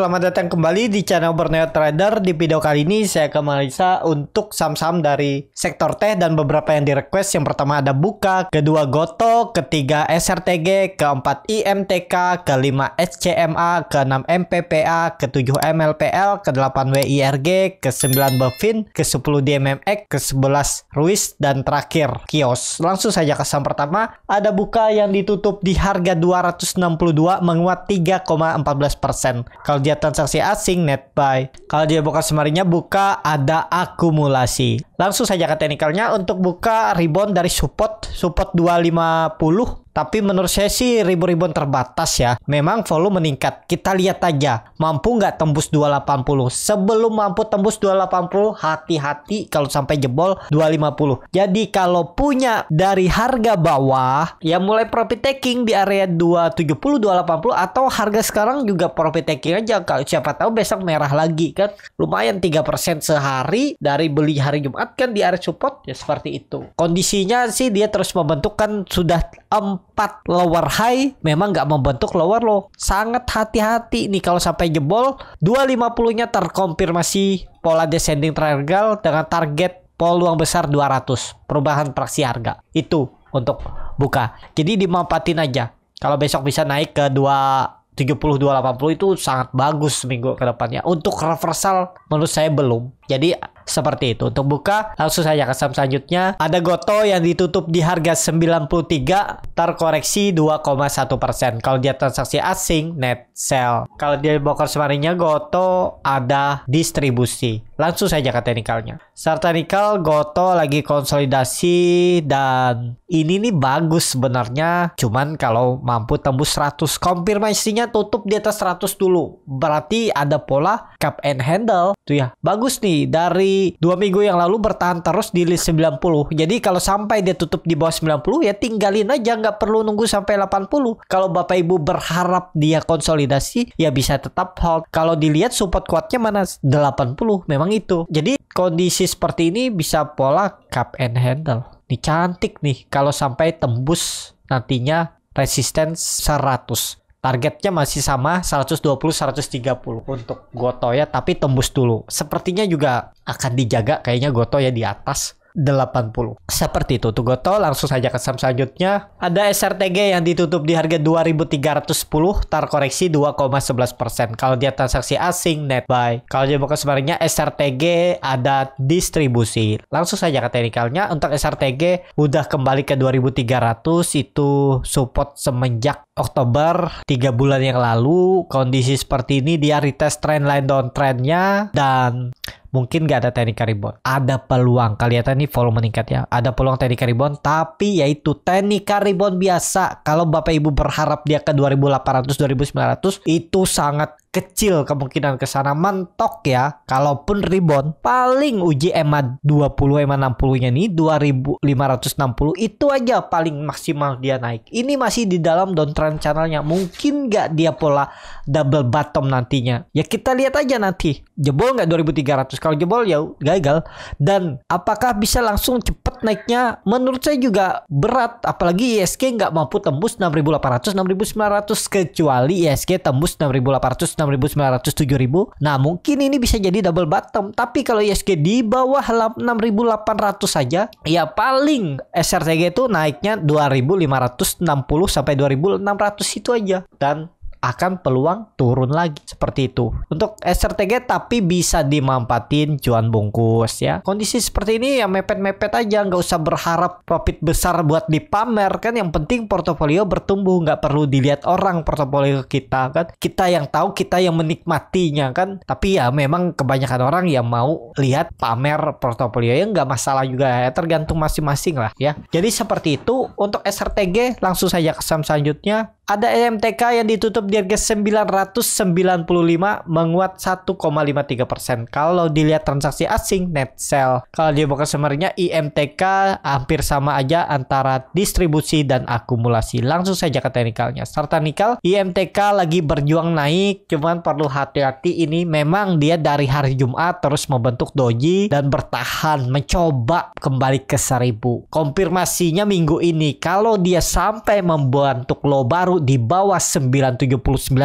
Selamat datang kembali di channel Borneo Trader. Di video kali ini saya akan menganalisa untuk saham-saham dari sektor teh dan beberapa yang direquest. Yang pertama ada Buka, kedua Goto, ketiga SRTG, keempat IMTK, kelima SCMA, keenam MPPA, ketujuh MLPL, kedelapan WIRG, kesembilan Bevin, kesepuluh DMMX, kesebelas Ruiz, dan terakhir Kios. Langsung saja ke saham pertama. Ada Buka yang ditutup di harga 262 menguat 3,14%. Kalau transaksi asing net buy. Kalau dia buka semarinya buka ada akumulasi. Langsung saja ke teknikalnya untuk buka rebound dari support support 250 tapi menurut saya sih ribu-ribuan terbatas ya. Memang volume meningkat. Kita lihat aja. Mampu nggak tembus 280. Sebelum mampu tembus 280, hati-hati kalau sampai jebol 250. Jadi kalau punya dari harga bawah, ya mulai profit taking di area 270, 280 atau harga sekarang juga profit taking aja. Kalau siapa tahu besok merah lagi kan. Lumayan 3% sehari dari beli hari Jumat kan di area support ya seperti itu. Kondisinya sih dia terus membentuk kan sudah 4 4 lower high memang nggak membentuk lower low. Sangat hati-hati nih kalau sampai jebol 250-nya terkonfirmasi pola descending triangle dengan target peluang besar 200 perubahan praksi harga. Itu untuk buka. Jadi dimampatin aja. Kalau besok bisa naik ke 2 70 280 itu sangat bagus minggu ke depannya. Untuk reversal menurut saya belum. Jadi seperti itu. Untuk buka langsung saja ke saham selanjutnya. Ada Goto yang ditutup di harga 93 terkoreksi 2,1%. Kalau dia transaksi asing net sell. Kalau dia broker semarinya Goto ada distribusi. Langsung saja ke teknikalnya. Serta nikel Goto lagi konsolidasi dan ini nih bagus sebenarnya. Cuman kalau mampu tembus 100 konfirmasinya tutup di atas 100 dulu. Berarti ada pola cup and handle. Tuh ya. Bagus nih dari dua minggu yang lalu bertahan terus di list 90. Jadi kalau sampai dia tutup di bawah 90 ya tinggalin aja nggak perlu nunggu sampai 80. Kalau Bapak Ibu berharap dia konsolidasi ya bisa tetap hold. Kalau dilihat support kuatnya mana 80 memang itu. Jadi kondisi seperti ini bisa pola cup and handle. Nih cantik nih kalau sampai tembus nantinya resistance 100 targetnya masih sama 120-130 untuk Goto ya tapi tembus dulu sepertinya juga akan dijaga kayaknya Goto ya di atas 80. Seperti itu tuh Tugoto, langsung saja ke saham selanjutnya. Ada SRTG yang ditutup di harga 2310, sebelas 2,11%. Kalau dia transaksi asing, net buy. Kalau dia buka sebenarnya SRTG ada distribusi. Langsung saja ke teknikalnya, untuk SRTG udah kembali ke 2300, itu support semenjak Oktober 3 bulan yang lalu. Kondisi seperti ini dia retest trendline downtrendnya dan mungkin nggak ada teknik rebound. Ada peluang. Kelihatan nih volume meningkat ya. Ada peluang teknik rebound. Tapi yaitu teknik rebound biasa. Kalau Bapak Ibu berharap dia ke 2800-2900 itu sangat kecil kemungkinan ke sana mentok ya kalaupun rebound paling uji EMA 20 EMA 60 nya nih 2560 itu aja paling maksimal dia naik ini masih di dalam downtrend channelnya mungkin nggak dia pola double bottom nantinya ya kita lihat aja nanti jebol nggak 2300 kalau jebol ya gagal dan apakah bisa langsung cepet naiknya menurut saya juga berat apalagi ISK e nggak mampu tembus 6800 6900 kecuali ISK e tembus 6800 6.900 7.000 nah mungkin ini bisa jadi double bottom tapi kalau ISG di bawah 6.800 saja ya paling SRTG itu naiknya 2.560 sampai 2.600 itu aja dan akan peluang turun lagi seperti itu. Untuk SRTG tapi bisa dimampatin cuan bungkus ya. Kondisi seperti ini ya mepet-mepet aja nggak usah berharap profit besar buat dipamer kan yang penting portofolio bertumbuh nggak perlu dilihat orang portofolio kita kan kita yang tahu kita yang menikmatinya kan tapi ya memang kebanyakan orang yang mau lihat pamer portofolio yang nggak masalah juga ya tergantung masing-masing lah ya jadi seperti itu untuk SRTG langsung saja ke saham selanjutnya ada EMTK yang ditutup di harga 995 menguat 1,53 Kalau dilihat transaksi asing net sell, kalau di broker semarinya IMTK e hampir sama aja antara distribusi dan akumulasi. Langsung saja ke teknikalnya. Serta nikel, IMTK e lagi berjuang naik, cuman perlu hati-hati ini memang dia dari hari Jumat terus membentuk doji dan bertahan mencoba kembali ke 1000. Konfirmasinya minggu ini kalau dia sampai membentuk low baru di bawah 979.60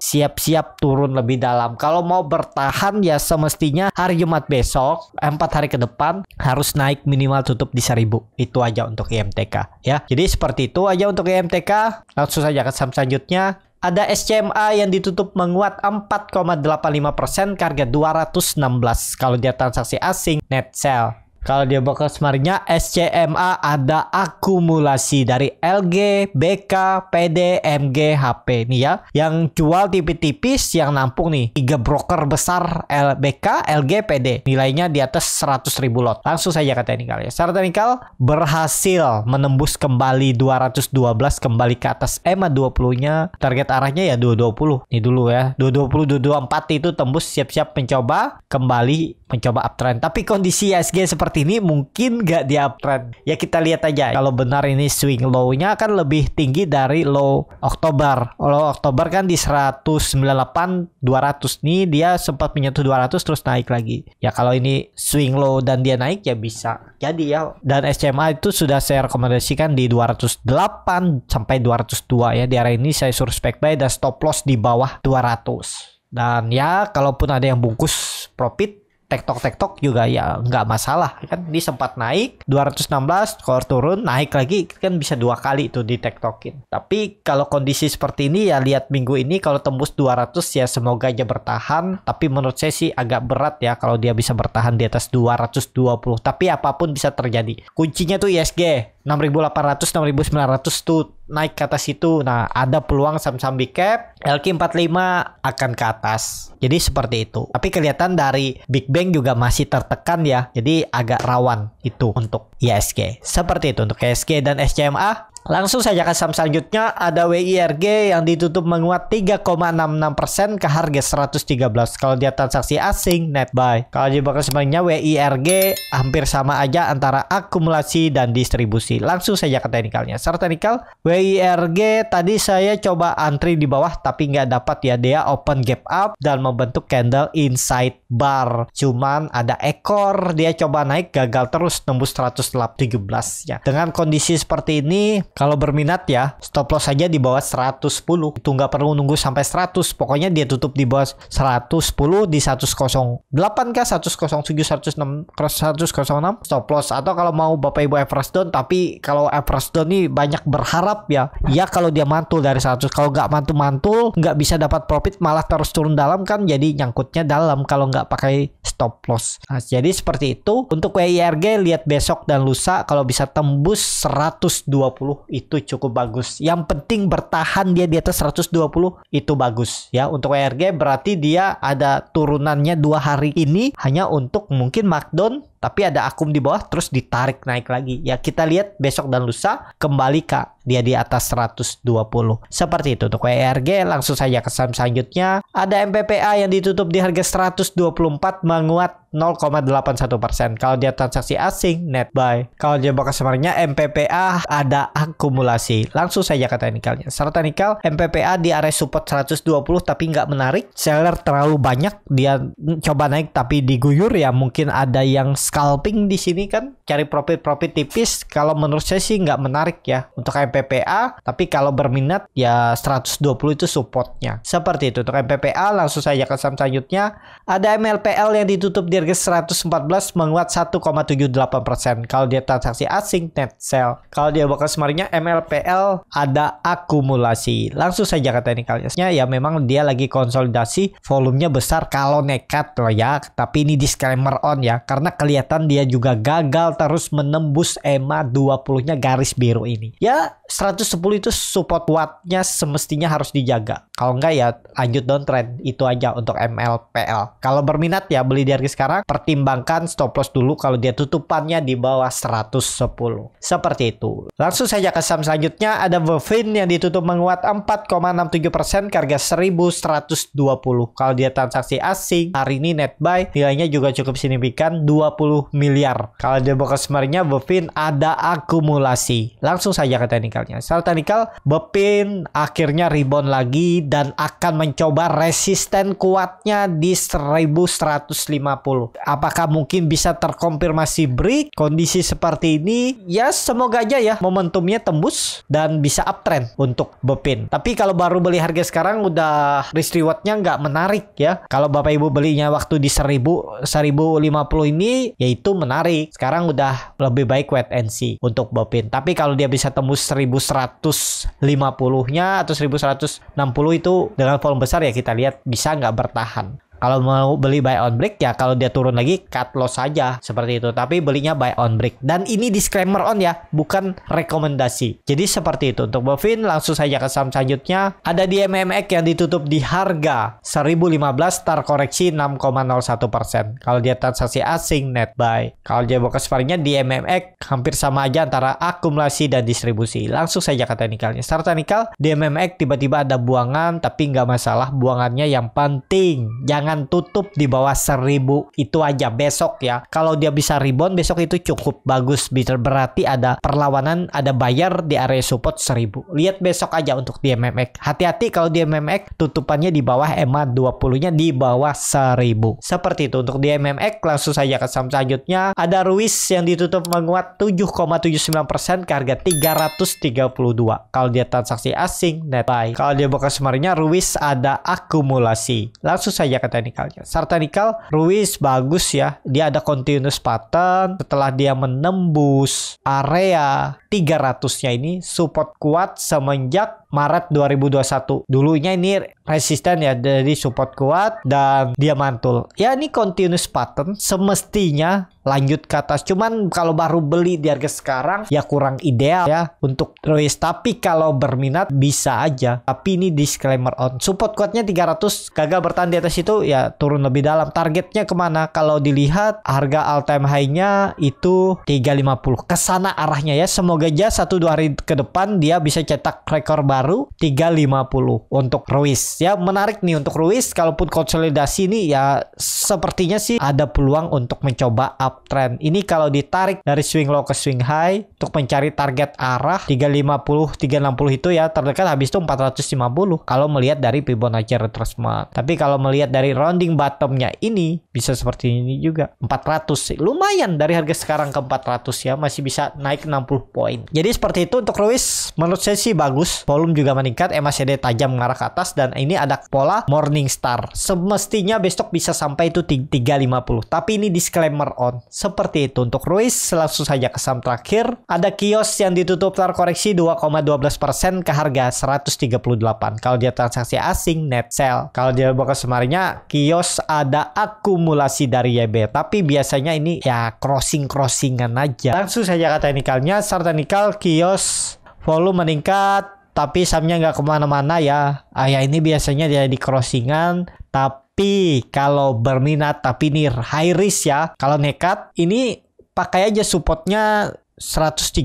siap-siap turun lebih dalam. Kalau mau bertahan ya semestinya hari Jumat besok, empat hari ke depan harus naik minimal tutup di 1000. Itu aja untuk IMTK ya. Jadi seperti itu aja untuk IMTK. Langsung saja ke saham selanjutnya ada SCMA yang ditutup menguat 4,85% harga 216 kalau dia transaksi asing net sell. Kalau dia bakal smartnya SCMA ada akumulasi dari LG, BK, PD, MG, HP nih ya. Yang jual tipis-tipis yang nampung nih. tiga broker besar LBK, LG, PD. Nilainya di atas 100 ribu lot. Langsung saja ke teknikal ya. Secara teknikal berhasil menembus kembali 212 kembali ke atas EMA 20-nya. Target arahnya ya 220. Ini dulu ya. 220, 224 itu tembus siap-siap mencoba kembali mencoba uptrend. Tapi kondisi ISG seperti ini mungkin nggak di uptrend. Ya kita lihat aja. Kalau benar ini swing low-nya akan lebih tinggi dari low Oktober. Low Oktober kan di 198 200 nih dia sempat menyentuh 200 terus naik lagi. Ya kalau ini swing low dan dia naik ya bisa. Jadi ya dan SCMA itu sudah saya rekomendasikan di 208 sampai 202 ya. Di area ini saya suruh spek buy dan stop loss di bawah 200. Dan ya kalaupun ada yang bungkus profit tektok tektok juga ya nggak masalah kan di sempat naik 216 kalau turun naik lagi kan bisa dua kali itu di tektokin tapi kalau kondisi seperti ini ya lihat minggu ini kalau tembus 200 ya semoga aja bertahan tapi menurut saya sih agak berat ya kalau dia bisa bertahan di atas 220 tapi apapun bisa terjadi kuncinya tuh ISG 6800 6900 tuh naik ke atas itu. Nah, ada peluang saham-saham big cap LQ45 akan ke atas. Jadi seperti itu. Tapi kelihatan dari Big Bang juga masih tertekan ya. Jadi agak rawan itu untuk ISG. Seperti itu untuk ISG dan SCMA. Langsung saja ke saham selanjutnya ada WIRG yang ditutup menguat 3,66% ke harga 113. Kalau dia transaksi asing net buy. Kalau di bakal sebenarnya WIRG hampir sama aja antara akumulasi dan distribusi. Langsung saja ke teknikalnya. Secara teknikal WIRG tadi saya coba antri di bawah tapi nggak dapat ya dia open gap up dan membentuk candle inside bar. Cuman ada ekor dia coba naik gagal terus tembus 113 ya. Dengan kondisi seperti ini kalau berminat ya, stop loss aja di bawah 110. Itu nggak perlu nunggu sampai 100. Pokoknya dia tutup di bawah 110 di 108 k 107 106 106 stop loss atau kalau mau Bapak Ibu Everest down tapi kalau Everest down nih banyak berharap ya. Ya kalau dia mantul dari 100. Kalau nggak mantul-mantul nggak bisa dapat profit malah terus turun dalam kan jadi nyangkutnya dalam kalau nggak pakai stop loss. Nah, jadi seperti itu. Untuk WIRG lihat besok dan lusa kalau bisa tembus 120 itu cukup bagus. Yang penting bertahan dia di atas 120 itu bagus ya. Untuk WRG berarti dia ada turunannya dua hari ini hanya untuk mungkin markdown tapi ada akum di bawah terus ditarik naik lagi. Ya kita lihat besok dan lusa kembali kak dia di atas 120. Seperti itu untuk ERG langsung saja ke saham selanjutnya. Ada MPPA yang ditutup di harga 124 menguat 0,81%. Kalau dia transaksi asing net buy. Kalau dia bakas semarnya MPPA ada akumulasi. Langsung saja ke teknikalnya. Secara teknikal MPPA di area support 120 tapi nggak menarik. Seller terlalu banyak dia coba naik tapi diguyur ya mungkin ada yang scalping di sini kan cari profit-profit tipis kalau menurut saya sih nggak menarik ya untuk MPPA tapi kalau berminat ya 120 itu supportnya seperti itu untuk MPPA langsung saja ke saham selanjutnya ada MLPL yang ditutup di harga 114 menguat 1,78% kalau dia transaksi asing net sell kalau dia bakal semarinya MLPL ada akumulasi langsung saja ke teknikalnya ya memang dia lagi konsolidasi volumenya besar kalau nekat loh ya tapi ini disclaimer on ya karena kelihatan kelihatan dia juga gagal terus menembus EMA 20-nya garis biru ini. Ya 110 itu support wattnya semestinya harus dijaga. Kalau enggak ya lanjut downtrend. Itu aja untuk MLPL. Kalau berminat ya beli dari sekarang pertimbangkan stop loss dulu kalau dia tutupannya di bawah 110. Seperti itu. Langsung saja ke saham selanjutnya ada Vovin yang ditutup menguat 4,67% harga 1120. Kalau dia transaksi asing hari ini net buy nilainya juga cukup signifikan 20 10 miliar. Kalau dia bekas marnya Bepin ada akumulasi. Langsung saja ke teknikalnya. Secara teknikal Bepin akhirnya rebound lagi dan akan mencoba resisten kuatnya di 1150. Apakah mungkin bisa terkonfirmasi break kondisi seperti ini? Ya semoga aja ya momentumnya tembus dan bisa uptrend untuk Bepin. Tapi kalau baru beli harga sekarang udah risk rewardnya nggak menarik ya. Kalau Bapak Ibu belinya waktu di 1000 1050 ini yaitu menarik. Sekarang udah lebih baik wait and see untuk Bopin. Tapi kalau dia bisa tembus 1150-nya atau 1160 itu dengan volume besar ya kita lihat bisa nggak bertahan kalau mau beli buy on break ya kalau dia turun lagi cut loss saja seperti itu tapi belinya buy on break dan ini disclaimer on ya bukan rekomendasi jadi seperti itu untuk Bovin langsung saja ke saham selanjutnya ada di MMX yang ditutup di harga 1015 tar koreksi 6,01% kalau dia transaksi asing net buy kalau dia box paringnya di MMX hampir sama aja antara akumulasi dan distribusi langsung saja ke teknikalnya secara teknikal di MMX tiba-tiba ada buangan tapi nggak masalah buangannya yang penting jangan jangan tutup di bawah 1000 itu aja besok ya. Kalau dia bisa rebound besok itu cukup bagus bisa berarti ada perlawanan ada bayar di area support 1000. Lihat besok aja untuk di MMX. Hati-hati kalau di MMX tutupannya di bawah EMA 20-nya di bawah 1000. Seperti itu untuk di MMX langsung saja ke saham selanjutnya. Ada Ruiz yang ditutup menguat 7,79% ke harga 332. Kalau dia transaksi asing net buy. Kalau dia buka semarinya Ruiz ada akumulasi. Langsung saja ke Sartanikalnya. technical, Ruiz bagus ya. Dia ada continuous pattern. Setelah dia menembus area 300-nya ini support kuat semenjak Maret 2021. Dulunya ini resisten ya jadi support kuat dan dia mantul. Ya ini continuous pattern semestinya lanjut ke atas. Cuman kalau baru beli di harga sekarang ya kurang ideal ya untuk risk. Tapi kalau berminat bisa aja. Tapi ini disclaimer on. Support kuatnya 300 gagal bertahan di atas itu ya turun lebih dalam. Targetnya kemana? Kalau dilihat harga all time high-nya itu 350. Kesana arahnya ya. Semoga aja 1-2 hari ke depan dia bisa cetak rekor baru baru 350 untuk Ruiz. Ya menarik nih untuk Ruiz kalaupun konsolidasi ini ya sepertinya sih ada peluang untuk mencoba uptrend. Ini kalau ditarik dari swing low ke swing high untuk mencari target arah 350 360 itu ya terdekat habis itu 450 kalau melihat dari Fibonacci retracement. Tapi kalau melihat dari rounding bottomnya ini bisa seperti ini juga 400 lumayan dari harga sekarang ke 400 ya masih bisa naik 60 poin. Jadi seperti itu untuk Ruiz menurut saya sih bagus volume juga meningkat, MACD tajam mengarah ke atas dan ini ada pola morning star. Semestinya besok bisa sampai itu 350. Tapi ini disclaimer on. Seperti itu untuk Ruiz langsung saja ke saham terakhir. Ada kios yang ditutup terkoreksi 2,12% ke harga 138. Kalau dia transaksi asing net sell. Kalau dia bakal semarinya kios ada akumulasi dari YB. Tapi biasanya ini ya crossing-crossingan aja. Langsung saja kata nikalnya serta nikal kios volume meningkat tapi samnya nggak kemana-mana ya. Ayah ya, ini biasanya dia di crossingan, tapi kalau berminat tapi ini high risk ya. Kalau nekat ini pakai aja supportnya 135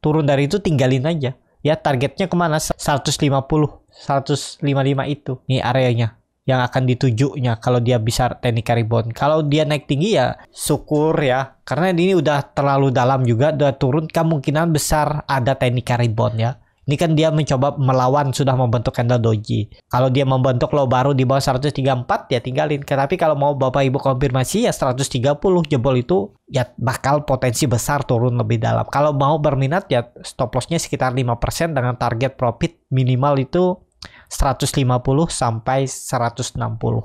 turun dari itu tinggalin aja ya targetnya kemana 150 155 itu nih areanya yang akan ditujunya kalau dia bisa teknik rebound. Kalau dia naik tinggi ya syukur ya. Karena ini udah terlalu dalam juga, udah turun kemungkinan besar ada teknik rebound ya. Ini kan dia mencoba melawan sudah membentuk candle doji. Kalau dia membentuk low baru di bawah 134 ya tinggalin. Tapi kalau mau Bapak Ibu konfirmasi ya 130 jebol itu ya bakal potensi besar turun lebih dalam. Kalau mau berminat ya stop lossnya sekitar 5% dengan target profit minimal itu 150 sampai 160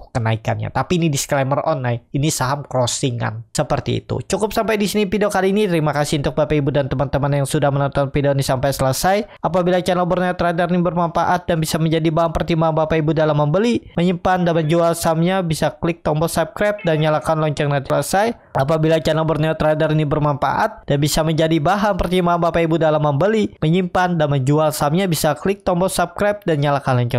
kenaikannya. Tapi ini disclaimer online, ini saham crossingan seperti itu. Cukup sampai di sini video kali ini. Terima kasih untuk Bapak Ibu dan teman-teman yang sudah menonton video ini sampai selesai. Apabila channel Borneo Trader ini bermanfaat dan bisa menjadi bahan pertimbangan Bapak Ibu dalam membeli, menyimpan dan menjual sahamnya, bisa klik tombol subscribe dan nyalakan lonceng notifikasi. Apabila channel Borneo Trader ini bermanfaat dan bisa menjadi bahan pertimbangan Bapak Ibu dalam membeli, menyimpan dan menjual sahamnya, bisa klik tombol subscribe dan nyalakan lonceng